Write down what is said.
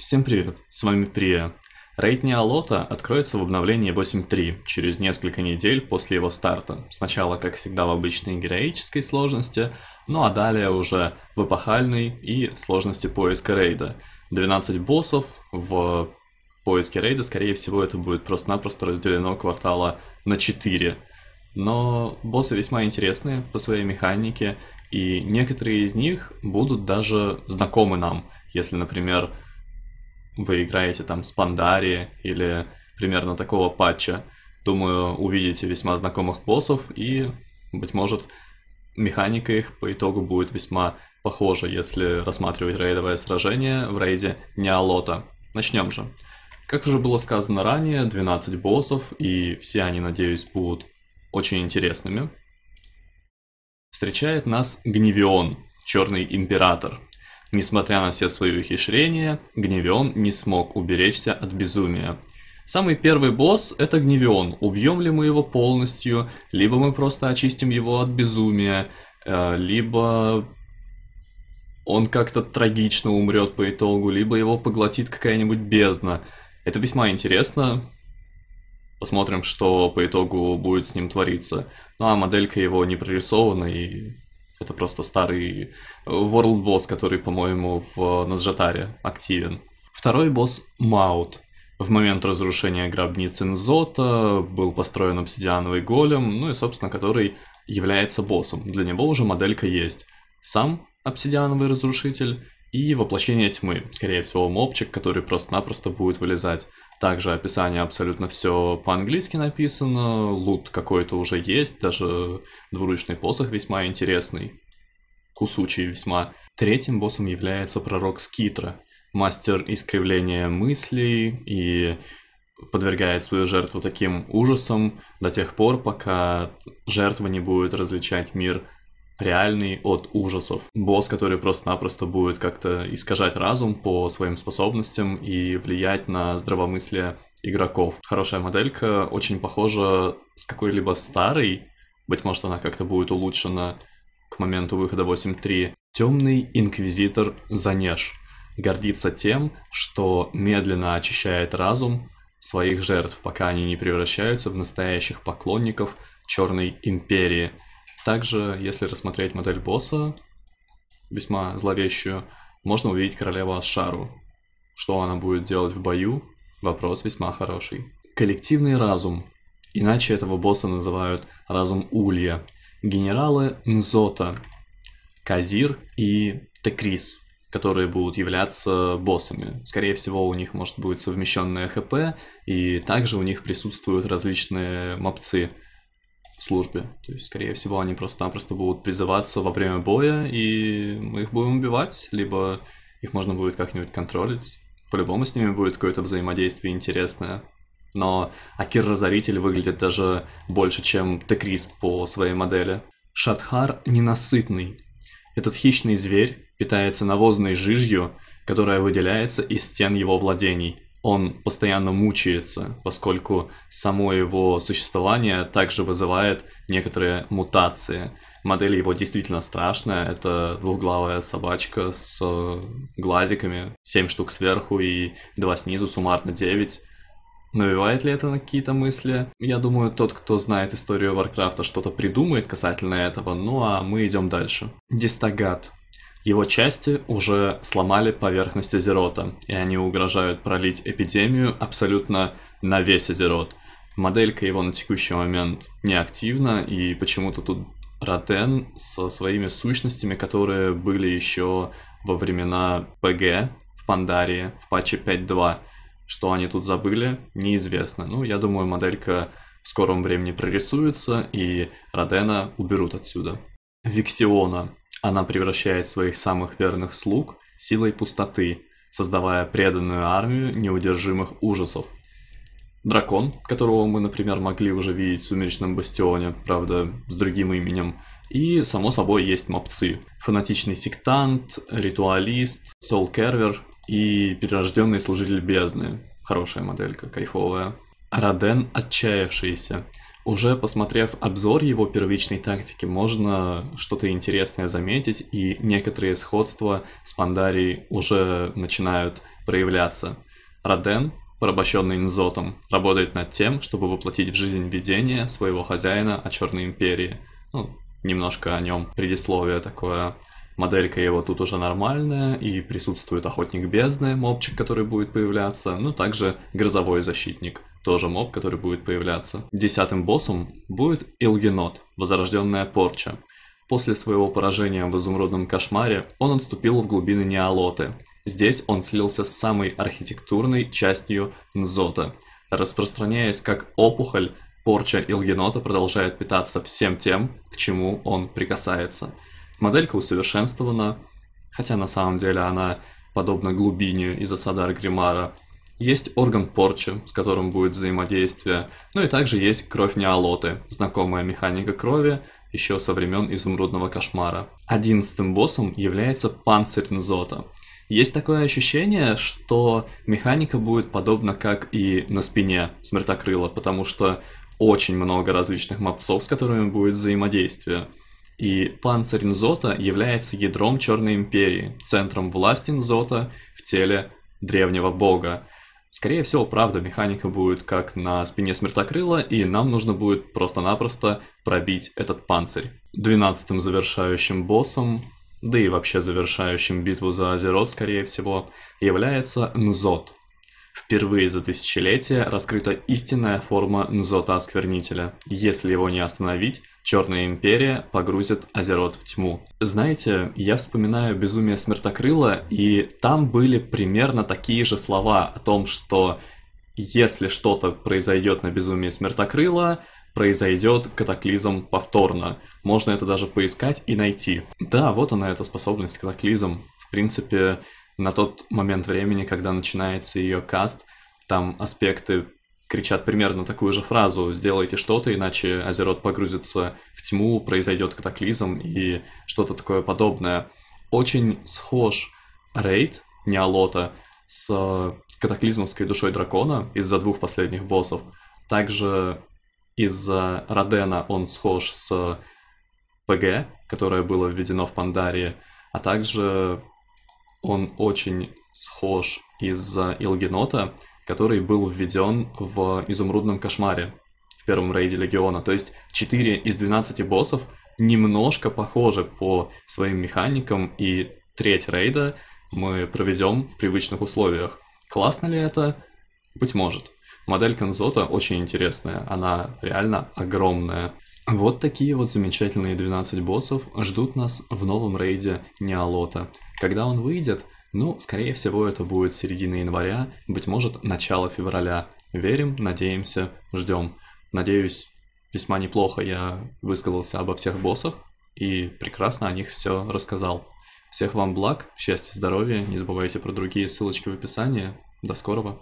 Всем привет, с вами Прия. Рейд Неолота откроется в обновлении 8.3 через несколько недель после его старта. Сначала, как всегда, в обычной героической сложности, ну а далее уже в эпохальной и сложности поиска рейда. 12 боссов в поиске рейда, скорее всего, это будет просто-напросто разделено квартала на 4. Но боссы весьма интересные по своей механике, и некоторые из них будут даже знакомы нам. Если, например, вы играете там с Пандари или примерно такого патча, думаю, увидите весьма знакомых боссов и, быть может, механика их по итогу будет весьма похожа, если рассматривать рейдовое сражение в рейде Неолота. Начнем же. Как уже было сказано ранее, 12 боссов, и все они, надеюсь, будут очень интересными. Встречает нас Гневион, Черный Император. Несмотря на все свои ухищрения, Гневион не смог уберечься от безумия. Самый первый босс – это Гневион. Убьем ли мы его полностью, либо мы просто очистим его от безумия, э, либо он как-то трагично умрет по итогу, либо его поглотит какая-нибудь бездна. Это весьма интересно. Посмотрим, что по итогу будет с ним твориться. Ну а моделька его не прорисована и это просто старый э, World Boss, который, по-моему, в э, Назжатаре активен. Второй босс — Маут. В момент разрушения гробницы Нзота был построен обсидиановый голем, ну и, собственно, который является боссом. Для него уже моделька есть. Сам обсидиановый разрушитель и воплощение тьмы, скорее всего, мопчик, который просто-напросто будет вылезать. Также описание абсолютно все по-английски написано, лут какой-то уже есть, даже двуручный посох весьма интересный, кусучий весьма. Третьим боссом является пророк Скитра, мастер искривления мыслей и подвергает свою жертву таким ужасам до тех пор, пока жертва не будет различать мир реальный от ужасов. Босс, который просто-напросто будет как-то искажать разум по своим способностям и влиять на здравомыслие игроков. Хорошая моделька, очень похожа с какой-либо старой, быть может она как-то будет улучшена к моменту выхода 8.3. Темный инквизитор Занеш гордится тем, что медленно очищает разум своих жертв, пока они не превращаются в настоящих поклонников Черной Империи – также, если рассмотреть модель босса, весьма зловещую, можно увидеть королеву Ашару. Что она будет делать в бою? Вопрос весьма хороший. Коллективный разум. Иначе этого босса называют разум Улья. Генералы Нзота, Казир и Текрис, которые будут являться боссами. Скорее всего, у них может быть совмещенное ХП, и также у них присутствуют различные мопцы, службе. То есть, скорее всего, они просто-напросто будут призываться во время боя, и мы их будем убивать, либо их можно будет как-нибудь контролить. По-любому с ними будет какое-то взаимодействие интересное. Но Акир Разоритель выглядит даже больше, чем Текрис по своей модели. Шатхар ненасытный. Этот хищный зверь питается навозной жижью, которая выделяется из стен его владений – он постоянно мучается, поскольку само его существование также вызывает некоторые мутации. Модель его действительно страшная. Это двухглавая собачка с э, глазиками, семь штук сверху и два снизу, суммарно девять. Навевает ли это на какие-то мысли? Я думаю, тот, кто знает историю Варкрафта, что-то придумает касательно этого. Ну а мы идем дальше. Дистагат. Его части уже сломали поверхность Азерота, и они угрожают пролить эпидемию абсолютно на весь Азерот. Моделька его на текущий момент неактивна, и почему-то тут Ротен со своими сущностями, которые были еще во времена ПГ в Пандарии, в патче 5.2. Что они тут забыли, неизвестно. Ну, я думаю, моделька в скором времени прорисуется, и Родена уберут отсюда. Виксиона она превращает своих самых верных слуг силой пустоты, создавая преданную армию неудержимых ужасов. Дракон, которого мы, например, могли уже видеть в «Сумеречном бастионе», правда, с другим именем. И, само собой, есть мопцы. Фанатичный сектант, ритуалист, соул-кервер и перерожденный служитель бездны. Хорошая моделька, кайфовая. Роден отчаявшийся – уже посмотрев обзор его первичной тактики, можно что-то интересное заметить, и некоторые сходства с Пандарией уже начинают проявляться. Роден, порабощенный Нзотом, работает над тем, чтобы воплотить в жизнь видение своего хозяина о Черной Империи. Ну, немножко о нем предисловие такое. Моделька его тут уже нормальная, и присутствует Охотник Бездны, мобчик, который будет появляться, ну, также Грозовой Защитник – тоже моб, который будет появляться. Десятым боссом будет Илгенот, возрожденная порча. После своего поражения в изумрудном кошмаре он отступил в глубины Неолоты. Здесь он слился с самой архитектурной частью Нзота. Распространяясь как опухоль, порча Илгенота продолжает питаться всем тем, к чему он прикасается. Моделька усовершенствована, хотя на самом деле она подобна глубине из осада Аргримара – есть орган порчи, с которым будет взаимодействие, ну и также есть кровь неолоты, знакомая механика крови, еще со времен Изумрудного Кошмара. Одиннадцатым боссом является панцирь Нзота. Есть такое ощущение, что механика будет подобна как и на спине Смертокрыла, потому что очень много различных мопцов, с которыми будет взаимодействие. И панцирь Нзота является ядром Черной Империи, центром власти Нзота в теле древнего бога. Скорее всего, правда, механика будет как на спине Смертокрыла, и нам нужно будет просто-напросто пробить этот панцирь. Двенадцатым завершающим боссом, да и вообще завершающим битву за Азерот, скорее всего, является Нзот. Впервые за тысячелетие раскрыта истинная форма Нзота Осквернителя. Если его не остановить, Черная империя погрузит Азерот в тьму. Знаете, я вспоминаю «Безумие смертокрыла», и там были примерно такие же слова о том, что если что-то произойдет на Безумие смертокрыла», произойдет катаклизм повторно. Можно это даже поискать и найти. Да, вот она, эта способность, катаклизм. В принципе, на тот момент времени, когда начинается ее каст, там аспекты кричат примерно такую же фразу «сделайте что-то, иначе Азерот погрузится в тьму, произойдет катаклизм» и что-то такое подобное. Очень схож рейд Неолота с э, катаклизмовской душой дракона из-за двух последних боссов. Также из-за Родена он схож с ПГ, которое было введено в Пандарии, а также он очень схож из-за Илгенота, который был введен в «Изумрудном кошмаре» в первом рейде Легиона. То есть 4 из 12 боссов немножко похожи по своим механикам, и треть рейда мы проведем в привычных условиях. Классно ли это? Быть может. Модель Конзота очень интересная, она реально огромная. Вот такие вот замечательные 12 боссов ждут нас в новом рейде Неолота. Когда он выйдет, ну, скорее всего, это будет середина января, быть может, начало февраля. Верим, надеемся, ждем. Надеюсь, весьма неплохо я высказался обо всех боссах и прекрасно о них все рассказал. Всех вам благ, счастья, здоровья, не забывайте про другие ссылочки в описании. До скорого!